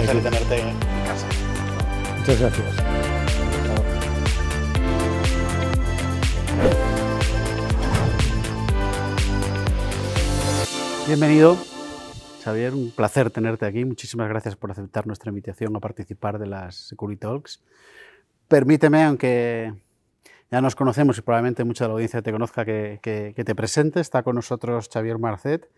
placer tenerte en casa. Muchas gracias. Bienvenido, Xavier. Un placer tenerte aquí. Muchísimas gracias por aceptar nuestra invitación a participar de las Security Talks. Permíteme, aunque ya nos conocemos y probablemente mucha de la audiencia te conozca, que, que te presente. Está con nosotros Xavier Marcet.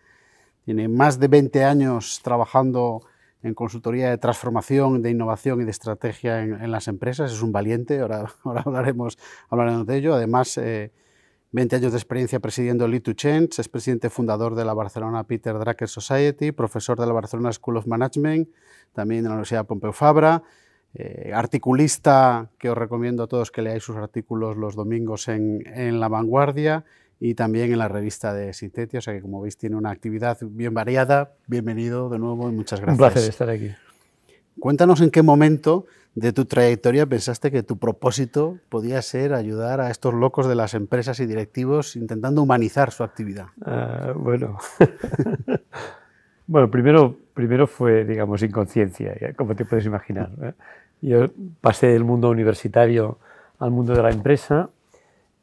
Tiene más de 20 años trabajando en consultoría de transformación, de innovación y de estrategia en, las empresas. Es un valiente, ahora, ahora hablaremos, hablaremos, de ello. Además, 20 eh, años de experiencia presidiendo Lead to Change, es presidente fundador de la Barcelona Peter Drucker Society, profesor de la Barcelona School of Management, también de la Universidad Pompeu Fabra, eh, articulista que os recomiendo a todos que leáis sus artículos los domingos en, en La Vanguardia y también en la revista de Sintetia. O sea que, como veis, tiene una actividad bien variada. Bienvenido de nuevo y muchas gracias. Un placer estar aquí. Cuéntanos en qué momento de tu trayectoria pensaste que tu propósito podía ser ayudar a estos locos de las empresas y directivos intentando humanizar su actividad. Ah, bueno. bueno, primero, primero fue, digamos, inconsciencia, como te puedes imaginar. Yo pasé del mundo universitario al mundo de la empresa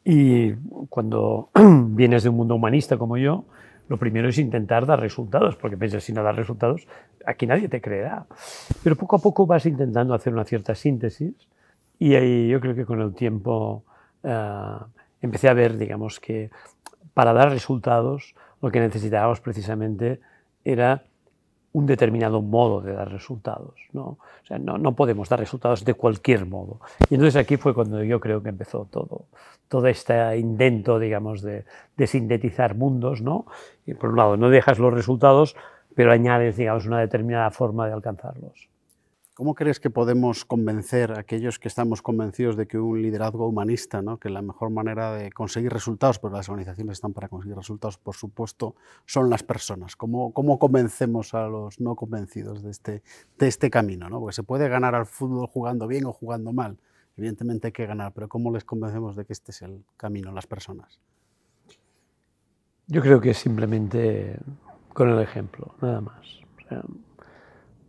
y cuando vienes de un mundo humanista como yo, lo primero es intentar dar resultados, porque piensas, si no das resultados, aquí nadie te creerá. Pero poco a poco vas intentando hacer una cierta síntesis y ahí yo creo que con el tiempo eh, empecé a ver, digamos, que para dar resultados lo que necesitábamos precisamente era un determinado modo de dar resultados. ¿no? sea, no, podemos dar resultados de cualquier modo. Y entonces aquí fue cuando yo creo que empezó todo, todo este intento, digamos, de, sintetizar mundos. ¿no? Y por un lado, no dejas los resultados, pero añades, digamos, una determinada forma de alcanzarlos. ¿Cómo crees que podemos convencer a aquellos que estamos convencidos de que un liderazgo humanista, que la mejor manera de conseguir resultados, porque las organizaciones están para conseguir resultados, por supuesto, son las personas? ¿Cómo, convencemos a los no convencidos de este, este camino? Porque se puede ganar al fútbol jugando bien o jugando mal. Evidentemente hay que ganar, pero ¿cómo les convencemos de que este es el camino, las personas? Yo creo que simplemente con el ejemplo, nada más.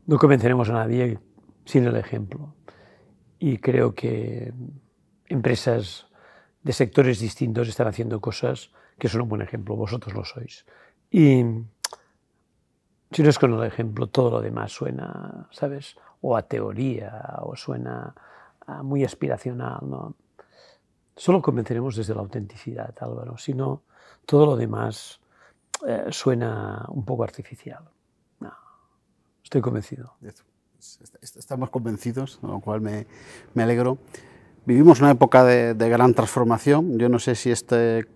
no convenceremos a nadie sin el ejemplo. Y creo que empresas de sectores distintos están haciendo cosas que son un buen ejemplo, vosotros lo sois. Y si no es con el ejemplo, todo lo demás suena, ¿sabes? O a teoría, o suena muy aspiracional, ¿no? Solo convenceremos desde la autenticidad, Álvaro, si no, todo lo demás eh, suena un poco artificial. No, estoy convencido. Estamos convencidos, con lo cual me, me alegro. Vivimos una época de, gran transformación. Yo no sé si este,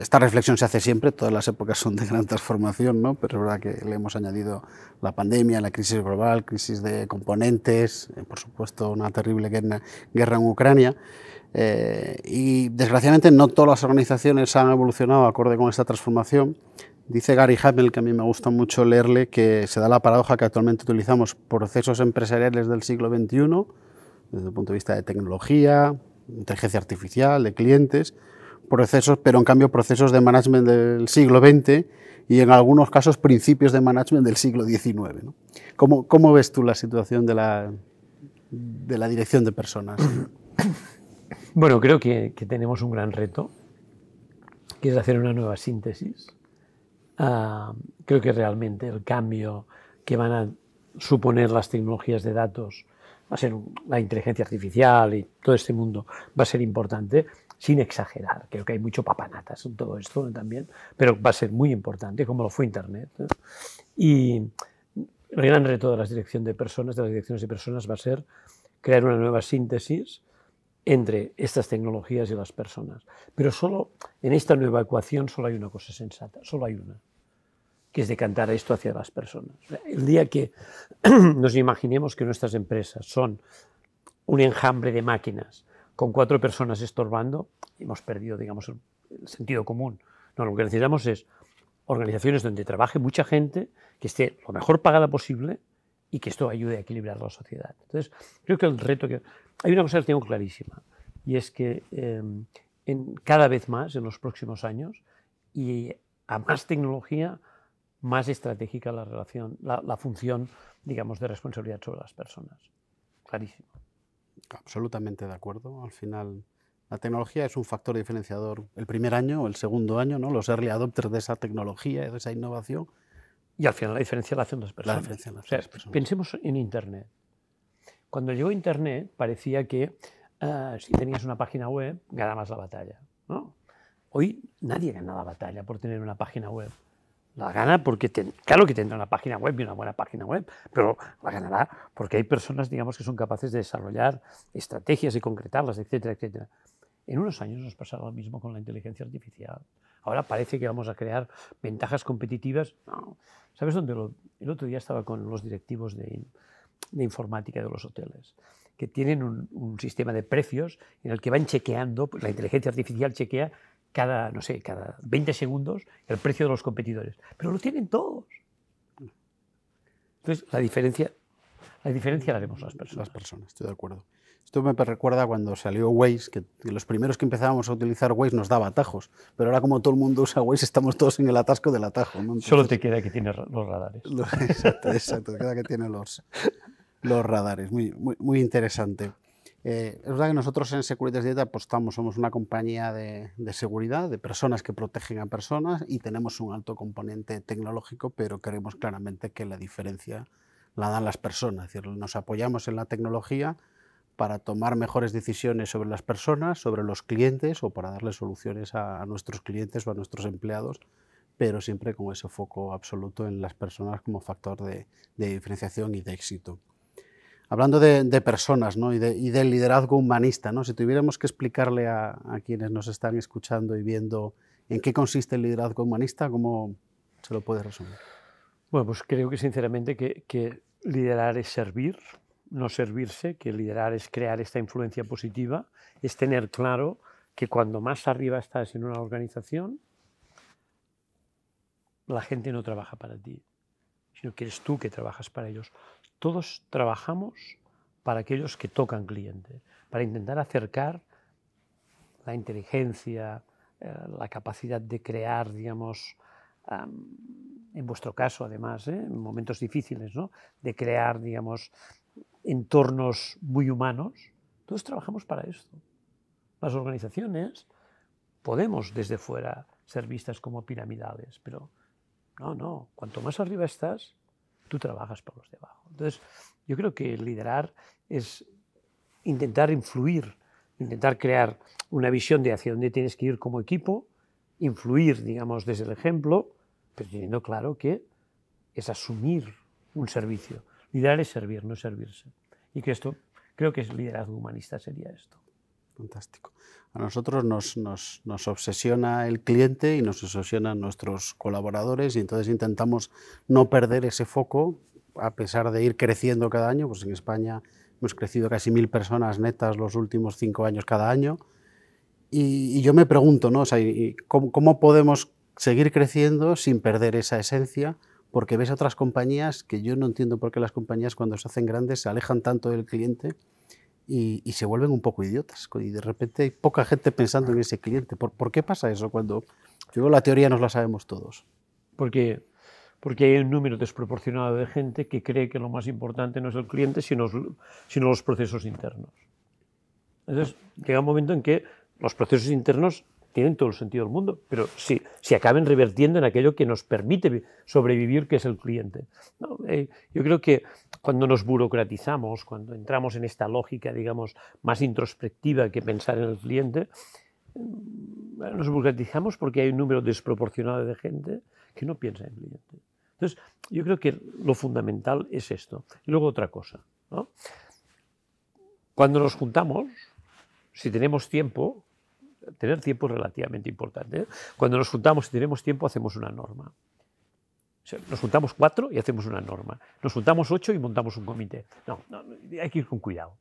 esta reflexión se hace siempre, todas las épocas son de gran transformación, ¿no? pero es verdad que le hemos añadido la pandemia, la crisis global, crisis de componentes, eh, por supuesto una terrible guerra, guerra en Ucrania. Eh, y desgraciadamente no todas las organizaciones han evolucionado acorde con esta transformación. Dice Gary Hamel, que a mí me gusta mucho leerle, que se da la paradoja que actualmente utilizamos procesos empresariales del siglo XXI, desde el punto de vista de tecnología, inteligencia artificial, de clientes, procesos, pero en cambio procesos de management del siglo XX y en algunos casos principios de management del siglo XIX. ¿Cómo, ves tú la situación de la, de la dirección de personas? Bueno, creo que, que tenemos un gran reto, que es hacer una nueva síntesis Ah, creo que realmente el cambio que van a suponer las tecnologías de datos, va a ser la inteligencia artificial y todo este mundo, va a ser importante, sin exagerar. Creo que hay mucho papanatas en todo esto también, pero va a ser muy importante, como lo fue Internet. Y el gran reto de la dirección de personas, de las direcciones de personas, va a ser crear una nueva síntesis entre estas tecnologías y las personas. Pero solo en esta nueva ecuación solo hay una cosa sensata, solo hay una, que es decantar esto hacia las personas. El día que nos imaginemos que nuestras empresas son un enjambre de máquinas con cuatro personas estorbando, hemos perdido, digamos, el sentido común. No, lo que necesitamos es organizaciones donde trabaje mucha gente, que esté lo mejor pagada posible y que esto ayude a equilibrar la sociedad. Entonces, creo que el reto que hay una cosa que tengo clarísima, y es que em, en, cada vez más en los próximos años, y a más tecnología, más estratégica la relación, la, función, digamos, de responsabilidad sobre las personas. Clarísimo. Absolutamente de acuerdo. Al final, la tecnología es un factor diferenciador el primer año o el segundo año, ¿no? los early adopters de esa tecnología, de esa innovación. Y al final la diferencia la hacen las personas. Pensemos en Internet. Cuando llegó Internet parecía que ah, si tenías una página web ganabas la batalla. ¿no? Hoy nadie gana la batalla por tener una página web. La gana porque, claro que tendrá una página web y una buena página web, pero la ganará porque hay personas, digamos, que son capaces de desarrollar estrategias y concretarlas, etcétera, etcétera. En unos años nos pasará lo mismo con la inteligencia artificial. Ahora parece que vamos a crear ventajas competitivas. ¿Sabes dónde? Lo, el otro día estaba con los directivos de, de informática de los hoteles, que tienen un, sistema de precios en el que van chequeando, pues, la inteligencia artificial chequea cada, no sé, cada 20 segundos el precio de los competidores. Pero lo tienen todos. Entonces, la diferencia la diferencia la vemos las personas. Las personas, estoy de acuerdo. Esto me recuerda cuando salió Waze, que los primeros que empezábamos a utilizar Waze nos daba atajos, pero ahora como todo el mundo usa Waze, estamos todos en el atasco del atajo. Solo te queda que tienes los radares. exacto, te queda que tiene los, los radares. Muy, muy, muy interesante. Eh, es verdad que nosotros en Securitas Data apostamos, somos una compañía de, de, seguridad, de personas que protegen a personas y tenemos un alto componente tecnológico, pero creemos claramente que la diferencia la dan las personas. Es decir, nos apoyamos en la tecnología para tomar mejores decisiones sobre las personas, sobre los clientes o para darle soluciones a, nuestros clientes o a nuestros empleados, pero siempre con ese foco absoluto en las personas como factor de, diferenciación y de éxito. Hablando de, personas ¿no? y, de, y, del liderazgo humanista, ¿no? si tuviéramos que explicarle a, a, quienes nos están escuchando y viendo en qué consiste el liderazgo humanista, ¿cómo se lo puede resumir? Bueno, pues creo que sinceramente que, que Liderar es servir, no servirse, que liderar es crear esta influencia positiva, es tener claro que cuando más arriba estás en una organización, la gente no trabaja para ti, sino que eres tú que trabajas para ellos. Todos trabajamos para aquellos que tocan cliente, para intentar acercar la inteligencia, eh, la capacidad de crear, digamos, en vuestro caso además, ¿eh? en momentos difíciles, ¿no? de crear, digamos, entornos muy humanos, todos trabajamos para esto. Las organizaciones podemos desde fuera ser vistas como piramidales, pero no, no, cuanto más arriba estás, tú trabajas para los de abajo. Entonces, yo creo que liderar es intentar influir, intentar crear una visión de hacia dónde tienes que ir como equipo, influir, digamos, desde el ejemplo pero teniendo claro que es asumir un servicio. Liderar es servir, no servirse. Y que esto, creo que es liderazgo humanista sería esto. Fantástico. A nosotros nos, nos, nos, obsesiona el cliente y nos obsesionan nuestros colaboradores y entonces intentamos no perder ese foco a pesar de ir creciendo cada año. Pues en España hemos crecido casi mil personas netas los últimos cinco años cada año. Y, yo me pregunto, ¿no? O sea, ¿cómo podemos seguir creciendo sin perder esa esencia, porque ves otras compañías que yo no entiendo por qué las compañías cuando se hacen grandes se alejan tanto del cliente y, se vuelven un poco idiotas. Y de repente hay poca gente pensando en ese cliente. ¿Por, qué pasa eso cuando yo la teoría nos la sabemos todos? Porque, porque hay un número desproporcionado de gente que cree que lo más importante no es el cliente, sino, sino los procesos internos. Entonces, llega un momento en que los procesos internos tienen todo el sentido del mundo, pero si, si acaben revertiendo en aquello que nos permite sobrevivir, que es el cliente. Eh, yo creo que cuando nos burocratizamos, cuando entramos en esta lógica, digamos, más introspectiva que pensar en el cliente, mm, nos burocratizamos porque hay un número desproporcionado de gente que no piensa en el cliente. Entonces, yo creo que lo fundamental es esto. Y luego otra cosa. Cuando nos juntamos, si tenemos tiempo, tener tiempo es relativamente importante. Cuando nos juntamos y tenemos tiempo, hacemos una norma. nos juntamos cuatro y hacemos una norma. Nos juntamos ocho y montamos un comité. No, hay que ir con cuidado.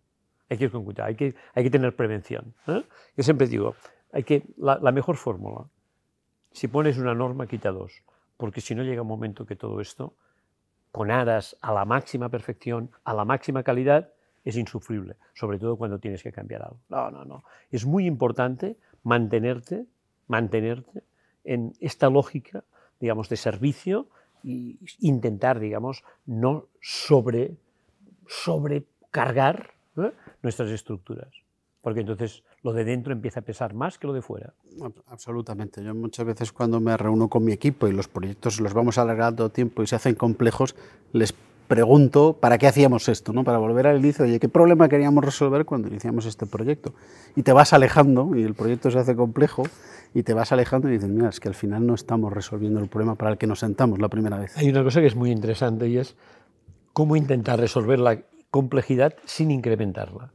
Hay que ir con cuidado. Hay que, hay que tener prevención. ¿eh? Yo siempre digo, hay que, la, la mejor fórmula, si pones una norma, quita dos. Porque si no llega un momento que todo esto, con aras a la máxima perfección, a la máxima calidad, es insufrible, sobre todo cuando tienes que cambiar algo. No, no, no. Es muy importante mantenerte, mantenerte en esta lógica, digamos, de servicio e intentar, digamos, no sobre, sobrecargar ¿eh? nuestras estructuras. Porque entonces lo de dentro empieza a pesar más que lo de fuera. Absolutamente. Yo muchas veces cuando me reúno con mi equipo y los proyectos los vamos alargando tiempo y se hacen complejos, les pregunto, ¿para qué hacíamos esto? ¿no? Para volver al inicio, y ¿qué problema queríamos resolver cuando iniciamos este proyecto? Y te vas alejando, y el proyecto se hace complejo, y te vas alejando y dices, mira, es que al final no estamos resolviendo el problema para el que nos sentamos la primera vez. Hay una cosa que es muy interesante y es cómo intentar resolver la complejidad sin incrementarla.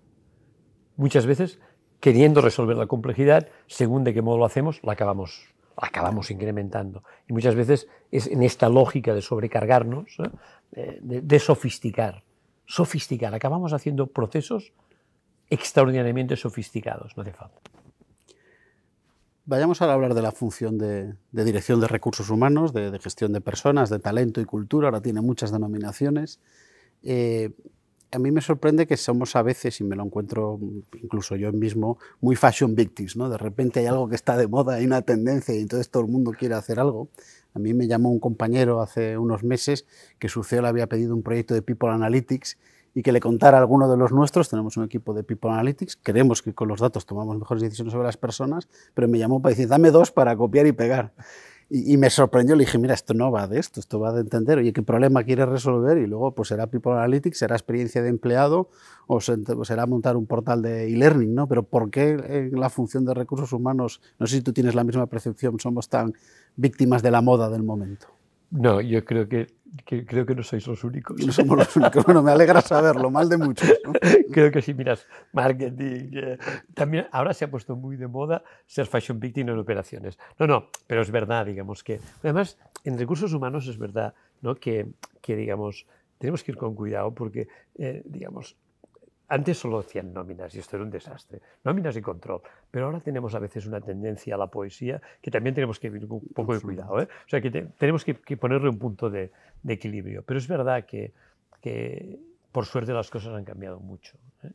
Muchas veces, queriendo resolver la complejidad, según de qué modo lo hacemos, la acabamos acabamos incrementando. Y muchas veces es en esta lógica de sobrecargarnos, ¿eh? de, sofisticar, sofisticar. Acabamos haciendo procesos extraordinariamente sofisticados, no hace falta. Vayamos ahora a hablar de la función de, dirección de recursos humanos, de, gestión de personas, de talento y cultura, ahora tiene muchas denominaciones. Eh, a mí me sorprende que somos a veces, y me lo encuentro incluso yo mismo, muy fashion victims, ¿no? De repente hay algo que está de moda, hay una tendencia y entonces todo el mundo quiere hacer algo. A mí me llamó un compañero hace unos meses que su CEO le había pedido un proyecto de People Analytics y que le contara a alguno de los nuestros. Tenemos un equipo de People Analytics, creemos que con los datos tomamos mejores decisiones sobre las personas, pero me llamó para decir, dame dos para copiar y pegar. Y, me sorprendió, le dije, mira, esto no va de esto, esto va de entender, oye, ¿qué problema quieres resolver? Y luego, pues será People Analytics, será experiencia de empleado o, o será montar un portal de e-learning, ¿no? Pero ¿por qué en eh, la función de recursos humanos, no sé si tú tienes la misma percepción, somos tan víctimas de la moda del momento? No, yo creo que creo que no sois los únicos. No somos los únicos. Bueno, me alegra saberlo, mal de muchos. Creo que sí, miras, marketing. Eh. también ahora se ha puesto muy de moda ser fashion victim en operaciones. No, no, pero es verdad, digamos que. Además, en recursos humanos es verdad ¿no? que, digamos, tenemos que ir con cuidado porque, eh, digamos, antes solo hacían nóminas y esto era un desastre. Nóminas y control. Pero ahora tenemos a veces una tendencia a la poesía que también tenemos que ir un poco de cuidado. ¿eh? O sea, que tenemos que, ponerle un punto de, equilibrio. Pero es verdad que, que, por suerte las cosas han cambiado mucho, ¿eh?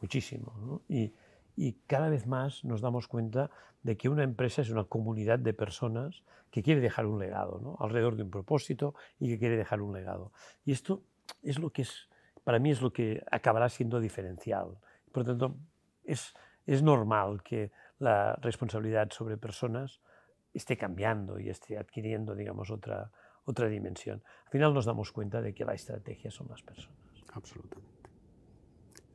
muchísimo. Y, y cada vez más nos damos cuenta de que una empresa es una comunidad de personas que quiere dejar un legado, ¿no? alrededor de un propósito y que quiere dejar un legado. Y esto es lo que es para mí es lo que acabará siendo diferencial. Por lo tanto, es, normal que la responsabilidad sobre personas esté cambiando y esté adquiriendo, digamos, otra, otra dimensión. Al final nos damos cuenta de que la estrategia son las personas. Absolutamente.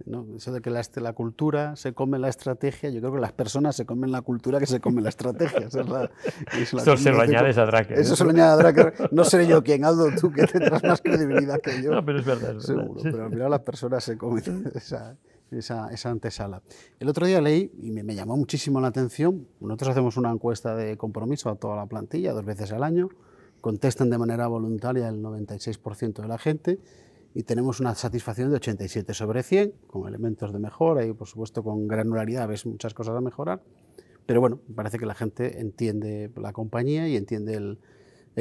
¿no? Eso de que la, cultura se come la estrategia, yo creo que las personas se comen la cultura que se come la estrategia. Eso es la, es se lo a Dracker. Eso ¿eh? se a Dracker. No seré yo quien, Aldo, tú que tendrás más credibilidad que yo. pero es verdad. Es verdad, pero al final las personas se comen esa, esa, antesala. El otro día leí, y me, me llamó muchísimo la atención, nosotros hacemos una encuesta de compromiso a toda la plantilla dos veces al año, contestan de manera voluntaria el 96% de la gente, y tenemos una satisfacción de 87 sobre 100, con elementos de mejora y, por supuesto, con granularidad, ves muchas cosas a mejorar, pero bueno, parece que la gente entiende la compañía y entiende el,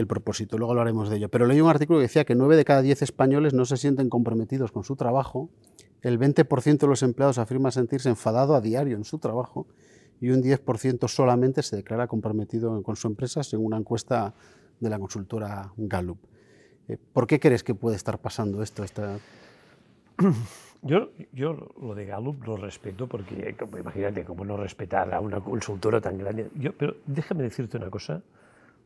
propósito, luego hablaremos de ello. Pero leí un artículo que decía que 9 de cada 10 españoles no se sienten comprometidos con su trabajo, el 20% de los empleados afirma sentirse enfadado a diario en su trabajo y un 10% solamente se declara comprometido con su empresa, según una encuesta de la consultora Gallup. Eh, ¿Por qué crees que puede estar pasando esto? Esta... Yo, lo de Gallup lo respeto porque, eh, imagínate, cómo no respetar a una consultora tan grande. pero déjame decirte una cosa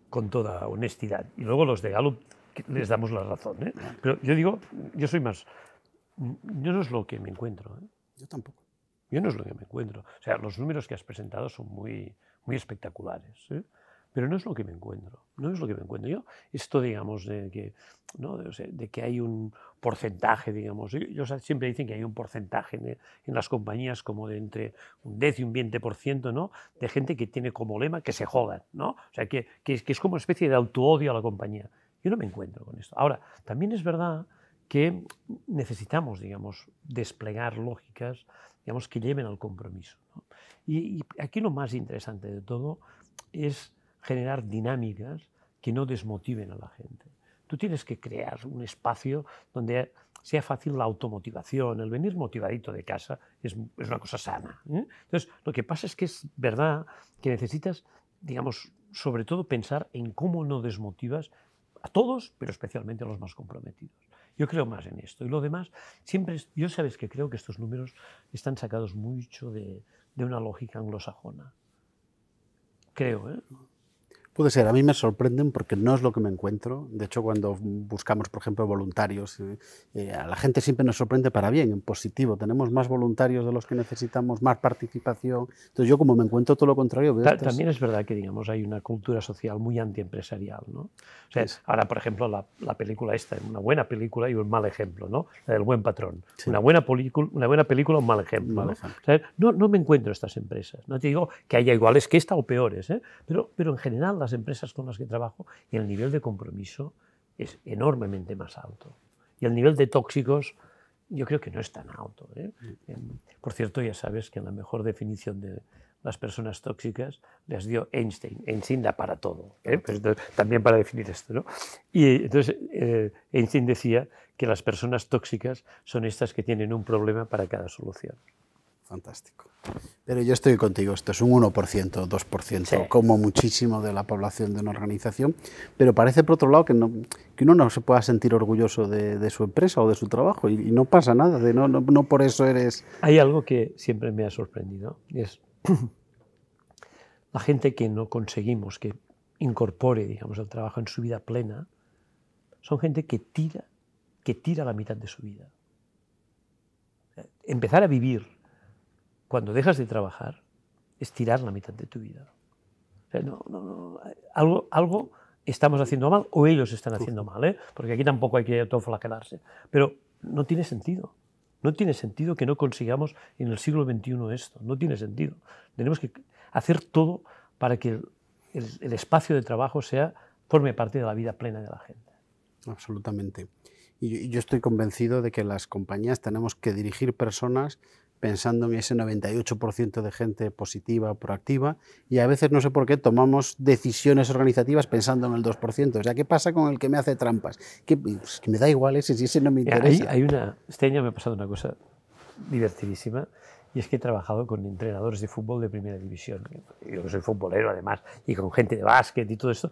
con toda honestidad. Y luego los de Gallup les damos la razón. ¿eh? Pero yo digo, yo soy más... Mm, yo no es lo que me encuentro. Yo tampoco. Yo no es lo que me encuentro. O sea, los números que has presentado son muy, muy espectaculares. Pero no es lo que me encuentro, no es lo que me encuentro. Yo, esto, digamos, de que, que hay un porcentaje, digamos, ellos siempre dicen que hay un porcentaje en, las compañías como de entre un 10 y un 20%, ¿no? De gente que tiene como lema que se jodan, ¿no? O sea, que, es, como una especie de auto-odio a la compañía. Yo no me encuentro con esto. Ahora, también es verdad que necesitamos, digamos, desplegar lógicas, digamos, que lleven al compromiso. y, aquí lo más interesante de todo es generar dinámicas que no desmotiven a la gente. Tú tienes que crear un espacio donde sea fácil la automotivación, el venir motivadito de casa es, es una cosa sana. ¿eh? Entonces, lo que pasa es que es verdad que necesitas, digamos, sobre todo pensar en cómo no desmotivas a todos, pero especialmente a los más comprometidos. Yo creo más en esto. Y lo demás, siempre, yo sabes que creo que estos números están sacados mucho de, de una lógica anglosajona. Creo, ¿eh? Puede ser, a mí me sorprenden porque no es lo que me encuentro. De hecho, cuando buscamos, por ejemplo, voluntarios, eh, eh, a la gente siempre nos sorprende para bien, en positivo. Tenemos más voluntarios de los que necesitamos, más participación. Entonces, yo como me encuentro todo lo contrario... También es verdad que, digamos, hay una cultura social muy antiempresarial, ¿no? O sea, ahora, por ejemplo, la, película esta, una buena película y un mal ejemplo, ¿no? La del buen patrón. Una, buena una buena película, un mal ejemplo. ¿no? no, me encuentro estas empresas. No te digo que haya iguales que esta o peores, ¿eh? pero, pero en general las empresas con las que trabajo y el nivel de compromiso es enormemente más alto. Y el nivel de tóxicos yo creo que no es tan alto. ¿eh? Mm. Por cierto, ya sabes que la mejor definición de las personas tóxicas las dio Einstein. Einstein da para todo, ¿eh? pues también para definir esto. Y entonces eh, Einstein decía que las personas tóxicas son estas que tienen un problema para cada solución. Fantástico. Pero yo estoy contigo, esto es un 1%, 2%, como muchísimo de la población de una organización, pero parece por otro lado que, no, uno no se pueda sentir orgulloso de, su empresa o de su trabajo y, no pasa nada, de no, no, por eso eres... Hay algo que siempre me ha sorprendido, y es la gente que no conseguimos que incorpore, digamos, el trabajo en su vida plena, son gente que tira, que tira la mitad de su vida. Empezar a vivir cuando dejas de trabajar, es tirar la mitad de tu vida. no, no, no, algo, algo estamos haciendo mal o ellos están haciendo mal, ¿eh? porque aquí tampoco hay que quedarse. Pero no tiene sentido. No tiene sentido que no consigamos en el siglo XXI esto. No tiene sentido. Tenemos que hacer todo para que el, espacio de trabajo sea, forme parte de la vida plena de la gente. Absolutamente. Y yo estoy convencido de que las compañías tenemos que dirigir personas pensando en ese 98% de gente positiva, proactiva, y a veces no sé por qué tomamos decisiones organizativas pensando en el 2%. O sea, ¿qué pasa con el que me hace trampas? Pues, que, me da igual ese, ¿eh? si ese no me interesa. Hay, una, este año me ha pasado una cosa divertidísima, y es que he trabajado con entrenadores de fútbol de primera división. Yo soy futbolero, además, y con gente de básquet y todo esto.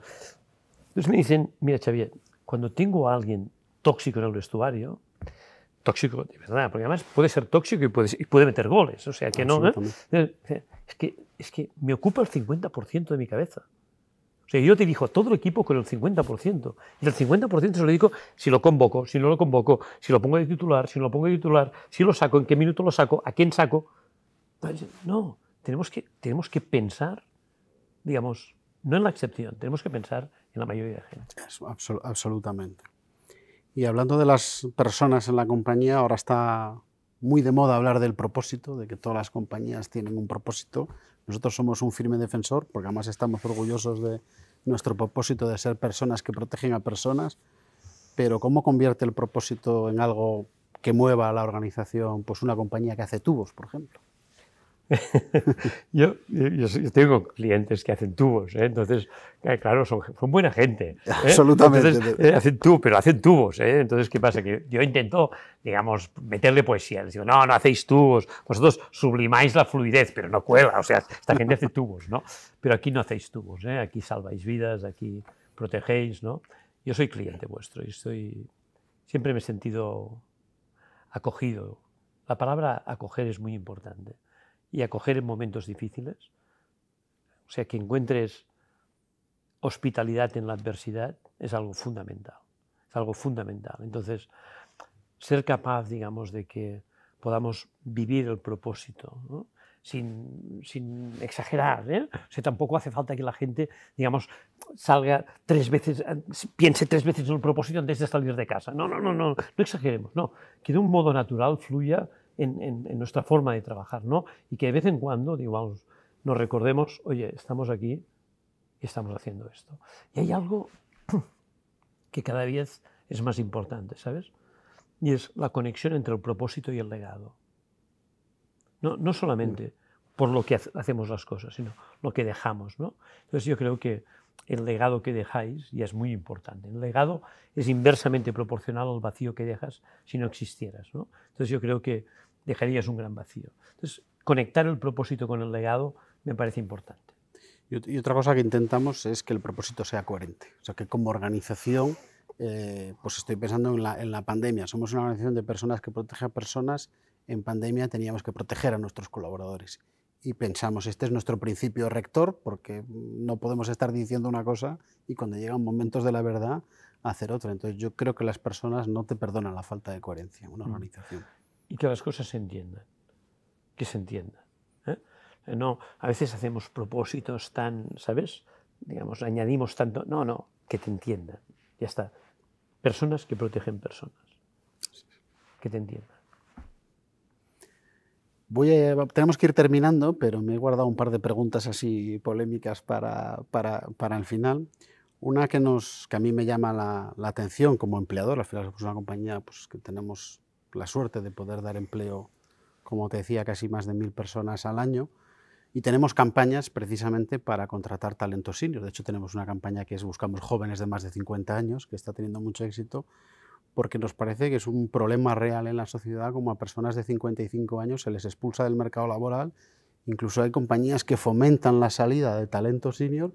Entonces me dicen, mira, Xavier, cuando tengo a alguien tóxico en el vestuario, tóxico, de verdad, porque además puede ser tóxico y puede, puede meter goles, o sea que no. ¿eh? Es, que, es que me ocupa el 50% de mi cabeza. O sea, yo te dirijo a todo el equipo con el 50%. Y el 50% se lo digo, si lo convoco, si no lo convoco, si lo pongo de titular, si no lo pongo de titular, si lo saco, en qué minuto lo saco, a quién saco. No, tenemos que, tenemos que pensar, digamos, no en la excepción, tenemos que pensar en la mayoría de la gente. absolutamente. Y hablando de las personas en la compañía, ahora está muy de moda hablar del propósito, de que todas las compañías tienen un propósito. Nosotros somos un firme defensor, porque además estamos orgullosos de nuestro propósito de ser personas que protegen a personas, pero ¿cómo convierte el propósito en algo que mueva a la organización? Pues una compañía que hace tubos, por ejemplo. yo, tengo clientes que hacen tubos, ¿eh? entonces, eh, claro, son, buena gente. ¿eh? Absolutamente. hacen tubos, pero hacen tubos. Entonces, ¿qué pasa? Que yo intento, digamos, meterle poesía. Les digo, no, no hacéis tubos, vosotros sublimáis la fluidez, pero no cuela. O sea, esta gente hace tubos, ¿no? Pero aquí no hacéis tubos, aquí salváis vidas, aquí protegéis, ¿no? Yo soy cliente vuestro y estoy, siempre me he sentido acogido. La palabra acoger es muy importante y acoger en momentos difíciles. O sea, que encuentres hospitalidad en la adversidad es algo fundamental. Es algo fundamental. Entonces, ser capaz, digamos, de que podamos vivir el propósito, sin, sin, exagerar. ¿eh? O sea, tampoco hace falta que la gente, digamos, salga tres veces, piense tres veces en el propósito antes de salir de casa. No, no, no, no, no exageremos. No, que de un modo natural fluya en, nuestra forma de trabajar, ¿no? Y que de vez en cuando, digamos, nos recordemos, oye, estamos aquí y estamos haciendo esto. Y hay algo que cada vez es más importante, ¿sabes? Y es la conexión entre el propósito y el legado. No, no solamente por lo que hacemos las cosas, sino lo que dejamos, ¿no? Entonces yo creo que el legado que dejáis ya es muy importante. El legado es inversamente proporcional al vacío que dejas si no existieras. ¿no? Entonces yo creo que dejarías un gran vacío. Entonces, conectar el propósito con el legado me parece importante. Y otra cosa que intentamos es que el propósito sea coherente. O sea, que como organización, eh, pues estoy pensando en la, en la, pandemia. Somos una organización de personas que protege a personas. En pandemia teníamos que proteger a nuestros colaboradores. Y pensamos, este es nuestro principio rector, porque no podemos estar diciendo una cosa y cuando llegan momentos de la verdad hacer otra. Entonces yo creo que las personas no te perdonan la falta de coherencia en una mm. organización y que las cosas se entiendan, que se entiendan. ¿eh? No, a veces hacemos propósitos tan, ¿sabes? Digamos, añadimos tanto. No, no, que te entiendan. Ya está. Personas que protegen personas. Que te entiendan. Voy a, tenemos que ir terminando, pero me he guardado un par de preguntas así polémicas para, para, el final. Una que, nos, que a mí me llama la, la atención como empleador, al final somos una compañía pues, que tenemos la suerte de poder dar empleo, como te decía, casi más de mil personas al año. Y tenemos campañas precisamente para contratar talentos senior. De hecho, tenemos una campaña que es Buscamos jóvenes de más de 50 años, que está teniendo mucho éxito, porque nos parece que es un problema real en la sociedad como a personas de 55 años se les expulsa del mercado laboral. Incluso hay compañías que fomentan la salida de talentos senior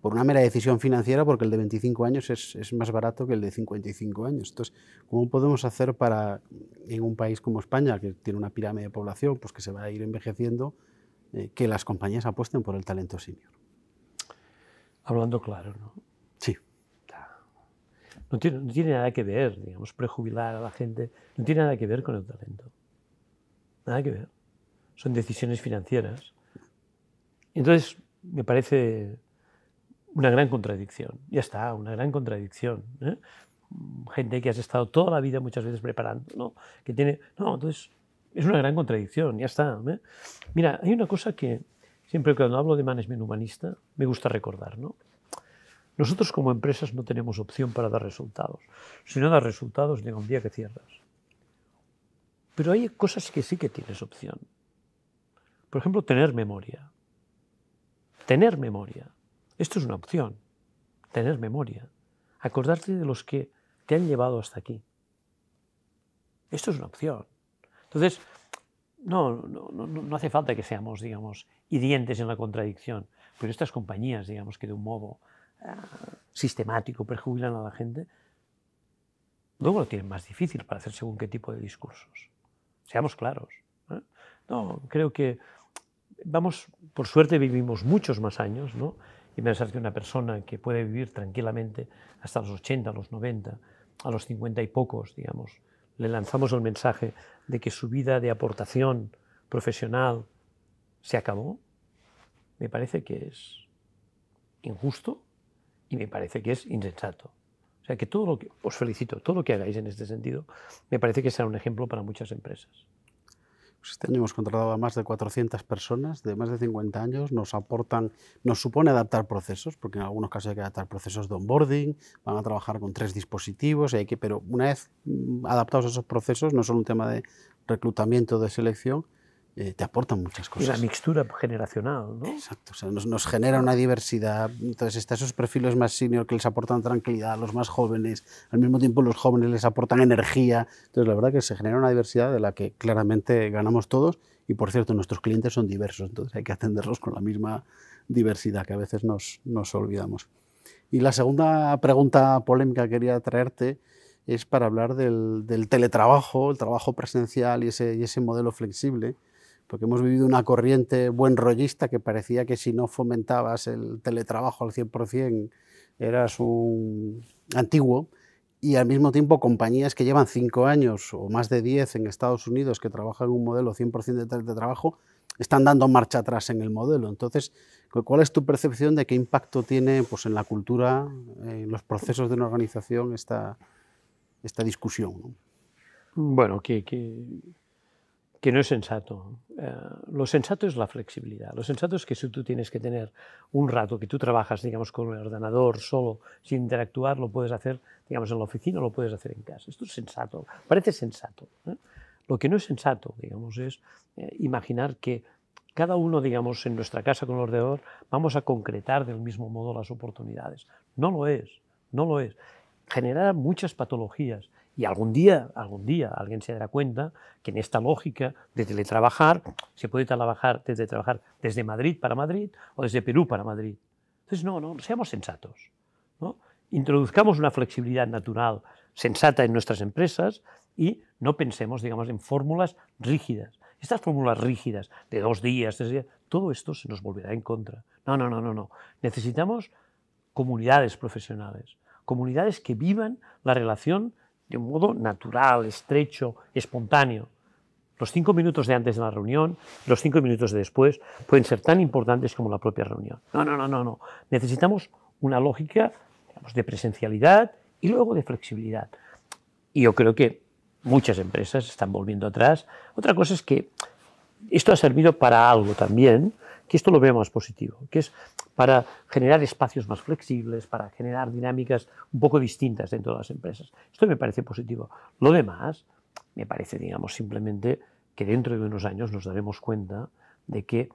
por una mera decisión financiera, porque el de 25 años es, más barato que el de 55 años. Entonces, ¿cómo podemos hacer para, en un país como España, que tiene una pirámide de población, pues que se va a ir envejeciendo, eh, que las compañías apuesten por el talento senior? Hablando claro, ¿no? Sí. no tiene nada que ver, digamos, prejubilar a la gente, no tiene nada que ver con el talento. Nada que ver. Son decisiones financieras. Entonces, me parece una gran contradicción. Ya está, una gran contradicción. ¿eh? Gente que has estado toda la vida muchas veces preparando, ¿no? Que tiene, no, entonces es una gran contradicción, ya está. ¿eh? Mira, hay una cosa que siempre cuando hablo de management humanista me gusta recordar, ¿no? Nosotros como empresas no tenemos opción para dar resultados. Si no das resultados, llega un día que cierras. Pero hay cosas que sí que tienes opción. Por ejemplo, tener memoria. Tener memoria. Esto es una opción, tener memoria, acordarte de los que te han llevado hasta aquí. Esto es una opción. Entonces, no, no, no, no hace falta que seamos, digamos, dientes en la contradicción, pero estas compañías, digamos, que de un modo ah, sistemático perjudican a la gente, luego lo tienen más difícil para hacer según qué tipo de discursos. Seamos claros. ¿eh? No, creo que vamos, por suerte vivimos muchos más años, ¿no? y pensar que una persona que puede vivir tranquilamente hasta los 80, los 90, a los 50 y pocos, digamos, le lanzamos el mensaje de que su vida de aportación profesional se acabó, me parece que es injusto y me parece que es insensato. O sea que todo lo que os felicito, todo lo que hagáis en este sentido, me parece que será un ejemplo para muchas empresas. Pues este año hemos contratado a más de 400 personas de más de 50 años, nos aportan, nos supone adaptar procesos, porque en algunos casos hay que adaptar procesos de onboarding, van a trabajar con tres dispositivos, hay que, pero una vez mm, adaptados esos procesos, no solo un tema de reclutamiento, de selección, eh, te aportan muchas cosas. Es la mixtura generacional, ¿no? Exacto, o sea, nos, nos, genera una diversidad. Entonces, están esos perfiles más senior que les aportan tranquilidad a los más jóvenes, al mismo tiempo los jóvenes les aportan energía. Entonces, la verdad que se genera una diversidad de la que claramente ganamos todos y, por cierto, nuestros clientes son diversos, entonces hay que atenderlos con la misma diversidad que a veces nos, nos olvidamos. Y la segunda pregunta polémica que quería traerte es para hablar del, del teletrabajo, el trabajo presencial y ese, y ese modelo flexible porque hemos vivido una corriente buen rollista que parecía que si no fomentabas el teletrabajo al 100% eras un antiguo y al mismo tiempo compañías que llevan 5 años o más de 10 en Estados Unidos que trabajan un modelo 100% de teletrabajo están dando marcha atrás en el modelo. Entonces, ¿cuál es tu percepción de qué impacto tiene pues, en la cultura, en los procesos de una organización esta, esta discusión? Bueno, que que no es sensato. Eh, lo sensato es la flexibilidad. Lo sensato es que si tú tienes que tener un rato que tú trabajas, digamos, con el ordenador solo, sin interactuar, lo puedes hacer, digamos, en la oficina o lo puedes hacer en casa. Esto es sensato, parece sensato. ¿eh? Lo que no es sensato, digamos, es eh, imaginar que cada uno, digamos, en nuestra casa con el ordenador, vamos a concretar del mismo modo las oportunidades. No lo es, no lo es. Genera muchas patologías y algún día, algún día alguien se dará cuenta que en esta lógica de teletrabajar, se puede trabajar desde, trabajar desde Madrid para Madrid o desde Perú para Madrid. Entonces, no, no, seamos sensatos. ¿no? Introduzcamos una flexibilidad natural sensata en nuestras empresas y no pensemos, digamos, en fórmulas rígidas. Estas fórmulas rígidas de dos días, tres días, todo esto se nos volverá en contra. No, no, no, no, no. Necesitamos comunidades profesionales, comunidades que vivan la relación de un modo natural, estrecho, espontáneo. Los cinco minutos de antes de la reunión, los cinco minutos de después, pueden ser tan importantes como la propia reunión. No, no, no, no, no. Necesitamos una lógica de presencialidad y luego de flexibilidad. Y yo creo que muchas empresas están volviendo atrás. Otra cosa es que esto ha servido para algo también, que esto lo veo más positivo, que es para generar espacios más flexibles, para generar dinámicas un poco distintas dentro de las empresas. Esto me parece positivo. Lo demás me parece, digamos, simplemente que dentro de unos años nos daremos cuenta de que eh,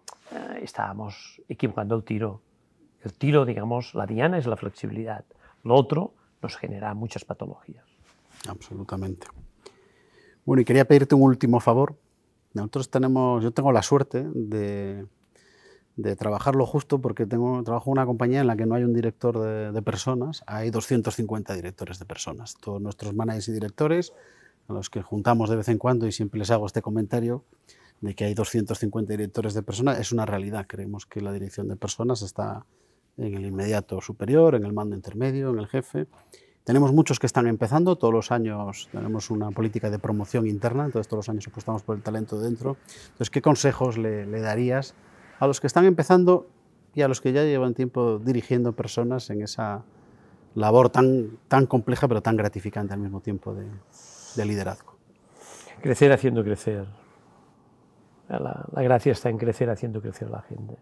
estábamos equivocando el tiro. El tiro, digamos, la diana es la flexibilidad. Lo otro nos genera muchas patologías. Absolutamente. Bueno, y quería pedirte un último favor. Nosotros tenemos, yo tengo la suerte de de trabajar justo, porque tengo, trabajo en una compañía en la que no hay un director de, personas, hay 250 directores de personas. Todos nuestros managers y directores, a los que juntamos de vez en cuando y siempre les hago este comentario de que hay 250 directores de personas, es una realidad. Creemos que la dirección de personas está en el inmediato superior, en el mando intermedio, en el jefe. Tenemos muchos que están empezando, todos los años tenemos una política de promoción interna, entonces todos los años apostamos por el talento dentro. Entonces, ¿qué consejos le darías a los que están empezando y a los que ya llevan tiempo dirigiendo personas en esa labor tan, tan compleja pero tan gratificante al mismo tiempo de, liderazgo. Crecer haciendo crecer. La, gracia está en crecer haciendo crecer a la gente.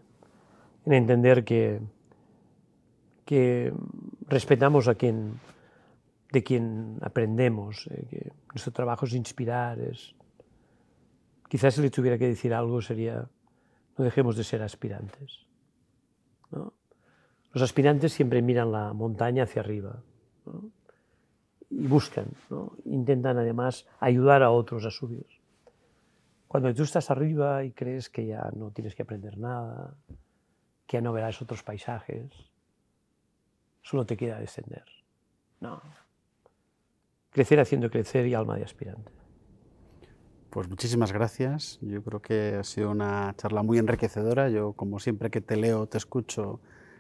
En entender que, que respetamos a quien, de quien aprendemos. Eh, que nuestro trabajo es inspirar. Es... Quizás si le tuviera que decir algo sería dejemos de ser aspirantes. Los aspirantes siempre miran la montaña hacia arriba y buscan, intentan además ayudar a otros a subir. Cuando tú estás arriba y crees que ya no tienes que aprender nada, que ya no verás otros paisajes, solo te queda descender. No. Crecer haciendo crecer y alma de aspirante. Pues muchísimas gracias. Yo creo que ha sido una charla muy enriquecedora. Yo, como siempre que te leo, te escucho,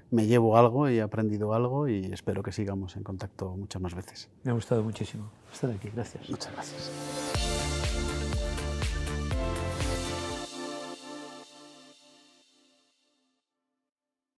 me llevo algo y he aprendido algo y espero que sigamos en contacto muchas más veces. Me ha gustado muchísimo estar aquí. Gracias. Muchas gracias.